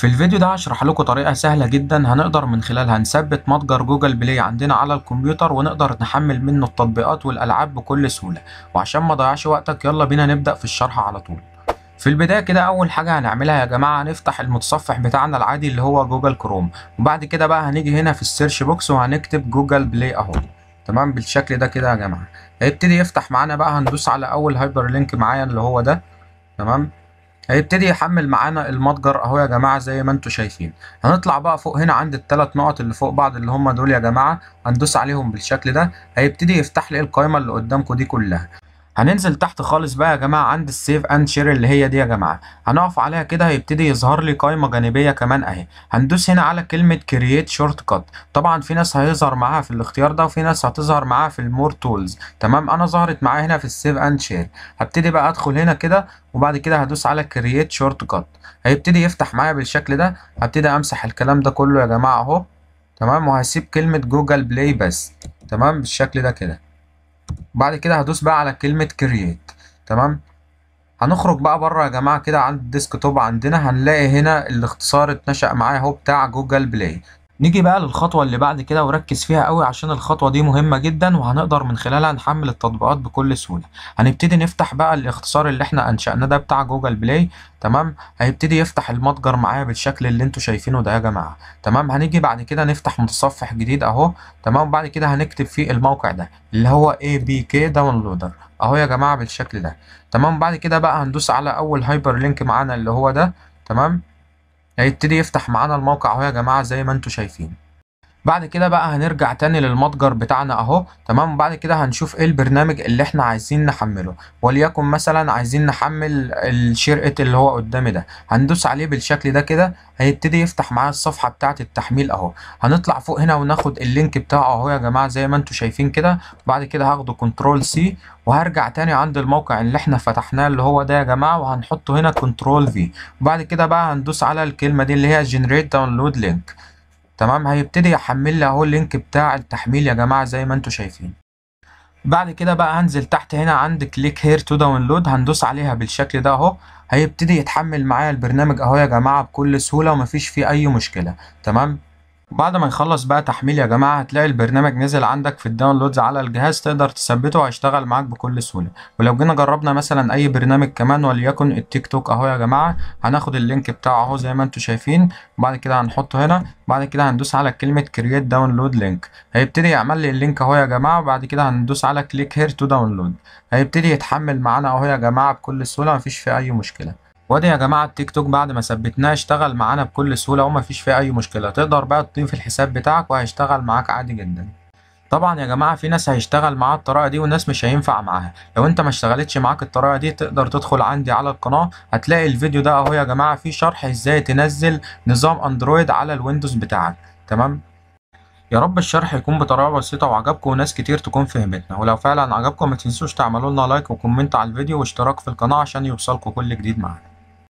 في الفيديو ده هشرح لكم طريقة سهلة جدا هنقدر من خلالها نثبت متجر جوجل بلاي عندنا على الكمبيوتر ونقدر نحمل منه التطبيقات والألعاب بكل سهولة وعشان ما ضيعش وقتك يلا بينا نبدأ في الشرح على طول في البداية كده أول حاجة هنعملها يا جماعة هنفتح المتصفح بتاعنا العادي اللي هو جوجل كروم وبعد كده بقى هنيجي هنا في السيرش بوكس وهنكتب جوجل بلاي أهو تمام بالشكل ده كده يا جماعة هيبتدي يفتح معانا بقى هندوس على أول هايبر لينك معايا اللي هو ده تمام هيبتدي يحمل معانا المتجر اهو يا جماعه زي ما انتم شايفين هنطلع بقى فوق هنا عند الثلاث نقط اللي فوق بعض اللي هم دول يا جماعه هندوس عليهم بالشكل ده هيبتدي يفتح لي القائمه اللي قدامكم دي كلها هننزل تحت خالص بقى يا جماعة عند السيف اند شير اللي هي دي يا جماعة هنقف عليها كده هيبتدي يظهر لي قائمة جانبية كمان اهي هندوس هنا على كلمة كرييت شورت كات طبعا في ناس هيظهر معاها في الاختيار ده وفي ناس هتظهر معاها في المور تولز تمام انا ظهرت معايا هنا في السيف اند شير هبتدي بقى ادخل هنا كده وبعد كده هدوس على كرييت شورت كات هيبتدي يفتح معايا بالشكل ده هبتدي امسح الكلام ده كله يا جماعة اهو تمام وهسيب كلمة جوجل بلاي بس تمام بالشكل ده كده بعد كده هدوس بقى على كلمة كرييت تمام هنخرج بقى بره يا جماعة كده عند الديسك توب عندنا هنلاقي هنا الاختصار اتنشأ معايا اهو بتاع جوجل بلاي نيجي بقى للخطوة اللي بعد كده وركز فيها قوي عشان الخطوة دي مهمة جدا وهنقدر من خلالها نحمل التطبيقات بكل سهولة هنبتدي نفتح بقى الاختصار اللي احنا انشأناه ده بتاع جوجل بلاي تمام هيبتدي يفتح المتجر معايا بالشكل اللي انتوا شايفينه ده يا جماعة تمام هنيجي بعد كده نفتح متصفح جديد اهو تمام بعد كده هنكتب فيه الموقع ده اللي هو كي داونلودر اهو يا جماعة بالشكل ده تمام بعد كده بقى هندوس على اول هايبر لينك معانا اللي هو ده تمام هيبتدي يفتح معانا الموقع اهو يا جماعه زي ما انتوا شايفين بعد كده بقى هنرجع تاني للمتجر بتاعنا اهو تمام وبعد كده هنشوف ايه البرنامج اللي احنا عايزين نحمله وليكن مثلا عايزين نحمل الشرقة اللي هو قدامي ده هندوس عليه بالشكل ده كده هيبتدي يفتح معايا الصفحة بتاعة التحميل اهو هنطلع فوق هنا وناخد اللينك بتاعه اهو يا جماعة زي ما انتم شايفين كده وبعد كده هاخده كنترول سي وهرجع تاني عند الموقع اللي احنا فتحناه اللي هو ده يا جماعة وهنحطه هنا كنترول في وبعد كده بقى هندوس على الكلمة دي اللي هي جنريت داونلود لينك تمام هيبتدي يحمل لي اهو اللينك بتاع التحميل يا جماعه زي ما انتم شايفين بعد كده بقى هنزل تحت هنا عند كليك هير تو داونلود هندوس عليها بالشكل ده اهو هيبتدي يتحمل معايا البرنامج اهو يا جماعه بكل سهوله ومفيش فيه اي مشكله تمام بعد ما يخلص بقى تحميل يا جماعة هتلاقي البرنامج نزل عندك في الداونلودز على الجهاز تقدر تثبته وهيشتغل معاك بكل سهولة ولو جينا جربنا مثلا أي برنامج كمان وليكن التيك توك أهو يا جماعة هناخد اللينك بتاعه أهو زي ما انتوا شايفين وبعد كده هنحطه هنا بعد كده هندوس على كلمة create download link هيبتدي يعمل لي اللينك أهو يا جماعة وبعد كده هندوس على كليك here to download هيبتدي يتحمل معانا أهو يا جماعة بكل سهولة مفيش فيه أي مشكلة وادي يا جماعه التيك توك بعد ما ثبتناه اشتغل معانا بكل سهوله ومفيش فيه اي مشكله تقدر بقى تضيف الحساب بتاعك وهيشتغل معاك عادي جدا طبعا يا جماعه في ناس هيشتغل معاها الطريقه دي وناس مش هينفع معاها لو انت ما اشتغلتش معاك الطريقه دي تقدر تدخل عندي على القناه هتلاقي الفيديو ده اهو يا جماعه فيه شرح ازاي تنزل نظام اندرويد على الويندوز بتاعك تمام يا رب الشرح يكون بطريقه بسيطه وعجبكم وناس كتير تكون فهمتنا ولو فعلا عجبكم ما تنسوش تعملوا لنا لايك وكومنت على الفيديو واشتراك في القناه عشان يوصلكم كل جديد معانا